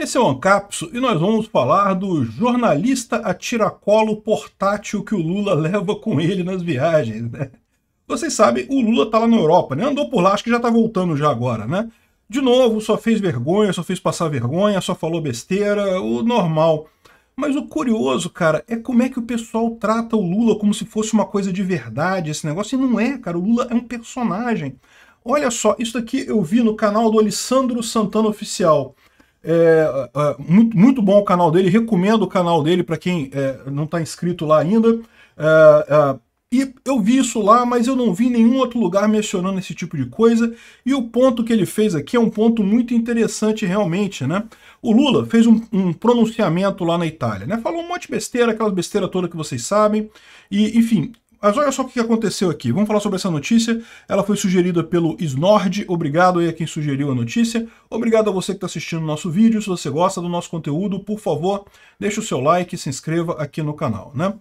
Esse é o Ancapso e nós vamos falar do jornalista a tiracolo portátil que o Lula leva com ele nas viagens, né? Vocês sabem, o Lula está lá na Europa, né? Andou por lá, acho que já está voltando já agora, né? De novo, só fez vergonha, só fez passar vergonha, só falou besteira, o normal. Mas o curioso, cara, é como é que o pessoal trata o Lula como se fosse uma coisa de verdade, esse negócio, e não é, cara, o Lula é um personagem. Olha só, isso aqui eu vi no canal do Alessandro Santana Oficial. É, é, muito, muito bom o canal dele, recomendo o canal dele para quem é, não está inscrito lá ainda. É, é, e eu vi isso lá, mas eu não vi nenhum outro lugar mencionando esse tipo de coisa. E o ponto que ele fez aqui é um ponto muito interessante realmente, né? O Lula fez um, um pronunciamento lá na Itália, né? Falou um monte de besteira, aquela besteira toda que vocês sabem. E, enfim, mas olha só o que aconteceu aqui. Vamos falar sobre essa notícia. Ela foi sugerida pelo Snord. Obrigado aí a quem sugeriu a notícia. Obrigado a você que está assistindo o nosso vídeo. Se você gosta do nosso conteúdo, por favor, deixe o seu like e se inscreva aqui no canal, né?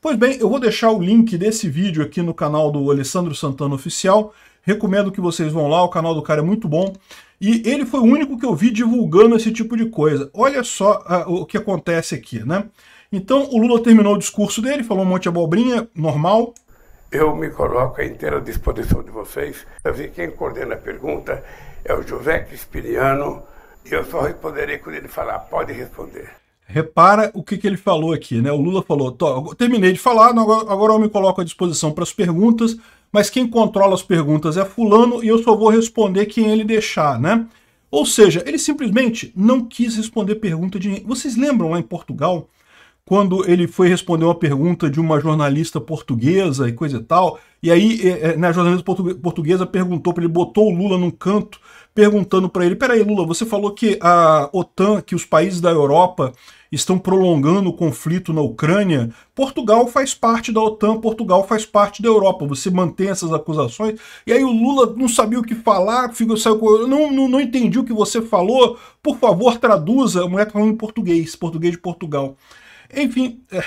Pois bem, eu vou deixar o link desse vídeo aqui no canal do Alessandro Santana Oficial. Recomendo que vocês vão lá, o canal do cara é muito bom. E ele foi o único que eu vi divulgando esse tipo de coisa. Olha só uh, o que acontece aqui, né? Então o Lula terminou o discurso dele, falou um monte de abobrinha, normal. Eu me coloco à inteira disposição de vocês. Eu vi quem coordena a pergunta é o José Crispiniano e eu só responderei quando ele falar, pode responder. Repara o que, que ele falou aqui, né? O Lula falou, terminei de falar, agora eu me coloco à disposição para as perguntas, mas quem controla as perguntas é fulano e eu só vou responder quem ele deixar, né? Ou seja, ele simplesmente não quis responder pergunta de ninguém. Vocês lembram lá em Portugal quando ele foi responder uma pergunta de uma jornalista portuguesa e coisa e tal. E aí, né, é, a jornalista portuguesa perguntou para ele, botou o Lula num canto, perguntando para ele: peraí, Lula, você falou que a OTAN, que os países da Europa estão prolongando o conflito na Ucrânia. Portugal faz parte da OTAN, Portugal faz parte da Europa. Você mantém essas acusações. E aí o Lula não sabia o que falar, ficou, saiu Não, não, não entendi o que você falou. Por favor, traduza. A mulher tá falando em português, português de Portugal. Enfim, é,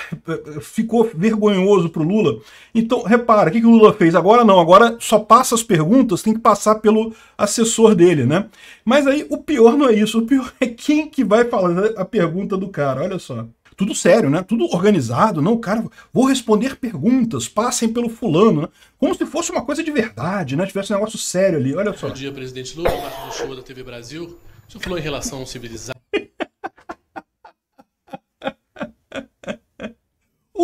ficou vergonhoso para o Lula. Então, repara, o que, que o Lula fez? Agora não, agora só passa as perguntas, tem que passar pelo assessor dele, né? Mas aí o pior não é isso, o pior é quem que vai falar a pergunta do cara, olha só tudo sério, né? Tudo organizado, não, cara, vou responder perguntas, passem pelo fulano, né? Como se fosse uma coisa de verdade, né? Tivesse um negócio sério ali, olha só. Bom dia, presidente Lula, do Show da TV Brasil. O senhor falou em relação civilizada.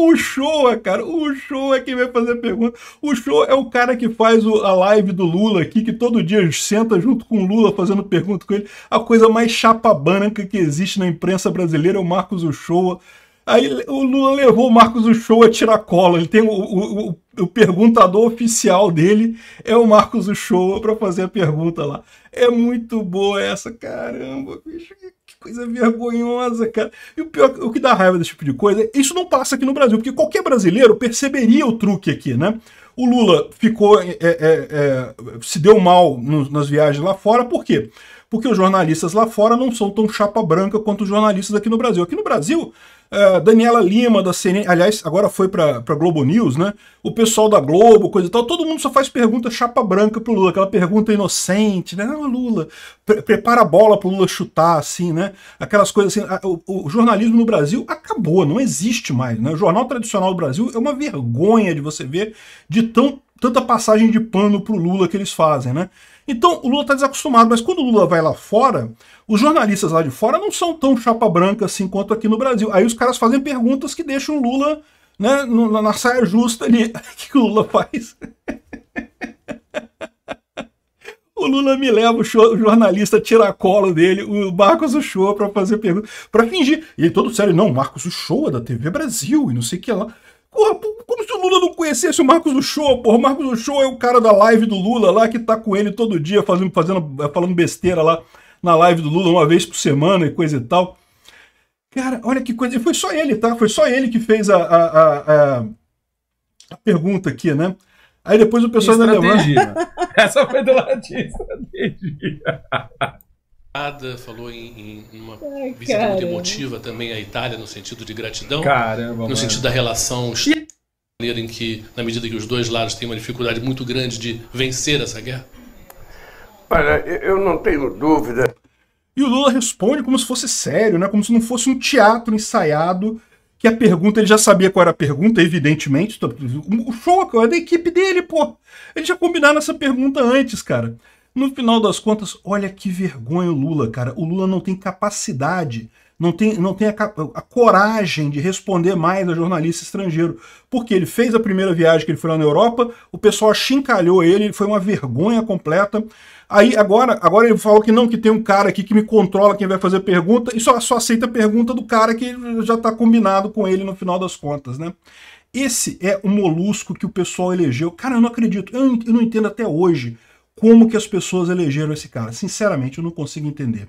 o Showa, cara. O Showa é quem vai fazer a pergunta. O Showa é o cara que faz o, a live do Lula aqui, que todo dia senta junto com o Lula fazendo pergunta com ele. A coisa mais chapa branca que existe na imprensa brasileira é o Marcos Uchoa. Aí o Lula levou o Marcos Uchoa a tirar cola. Ele tem o, o, o, o, perguntador oficial dele é o Marcos Uchoa para fazer a pergunta lá. É muito boa essa, caramba, bicho, que coisa vergonhosa, cara. E o pior, o que dá raiva desse tipo de coisa, é, isso não passa aqui no Brasil, porque qualquer brasileiro perceberia o truque aqui, né? O Lula ficou, é, é, é, se deu mal no, nas viagens lá fora, por quê? porque os jornalistas lá fora não são tão chapa branca quanto os jornalistas aqui no Brasil. Aqui no Brasil, é, Daniela Lima, da CNN, aliás, agora foi para Globo News, né? O pessoal da Globo, coisa e tal, todo mundo só faz pergunta chapa branca pro Lula, aquela pergunta inocente, né? Não, ah, Lula, pre prepara a bola pro Lula chutar, assim, né? Aquelas coisas assim. A, o, o, jornalismo no Brasil acabou, não existe mais, né? O jornal tradicional do Brasil é uma vergonha de você ver de tão tanta passagem de pano para o Lula que eles fazem, né? Então o Lula está desacostumado, mas quando o Lula vai lá fora, os jornalistas lá de fora não são tão chapa branca assim quanto aqui no Brasil. Aí os caras fazem perguntas que deixam o Lula né, na, na saia justa ali. O que, o Lula faz? O Lula me leva, o, show, o jornalista tira a cola dele, o Marcos Uchoa para fazer pergunta, para fingir. E ele todo sério, não, Marcos Uchoa da TV Brasil e não sei o que lá. Porra, como Lula não conhecesse o Marcos do Show, porra. O Marcos do Show é o cara da live do Lula lá que tá com ele todo dia fazendo, fazendo, eh, falando besteira lá na live do Lula uma vez por semana e coisa e tal. Cara, olha que coisa. E foi só ele, tá? Foi só ele que fez a, a, a, a pergunta aqui, né? Aí depois o pessoal ainda levanta. Essa foi do lado estratégia. falou em, em uma Ai, visita muito emotiva também à Itália, no sentido de gratidão. Caramba, no mano. sentido da relação. E maneira em que, na medida que os dois lados têm uma dificuldade muito grande de vencer essa guerra? Olha, eu não tenho dúvida. E o Lula responde como se fosse sério, né? como se não fosse um teatro ensaiado, que a pergunta, ele já sabia qual era a pergunta, evidentemente. O show é da equipe dele, pô. Eles já combinaram essa pergunta antes, cara. No final das contas, olha que vergonha o Lula, cara. O Lula não tem capacidade não tem, não tem a, a, coragem de responder mais a jornalista estrangeiro. Porque ele fez a primeira viagem que ele foi lá na Europa, o pessoal achincalhou ele, ele foi uma vergonha completa. Aí agora, agora ele falou que não, que tem um cara aqui que me controla quem vai fazer pergunta, e só, só aceita a pergunta do cara que já está combinado com ele no final das contas, né? Esse é o molusco que o pessoal elegeu. Cara, eu não acredito, eu não entendo até hoje como que as pessoas elegeram esse cara. Sinceramente, eu não consigo entender.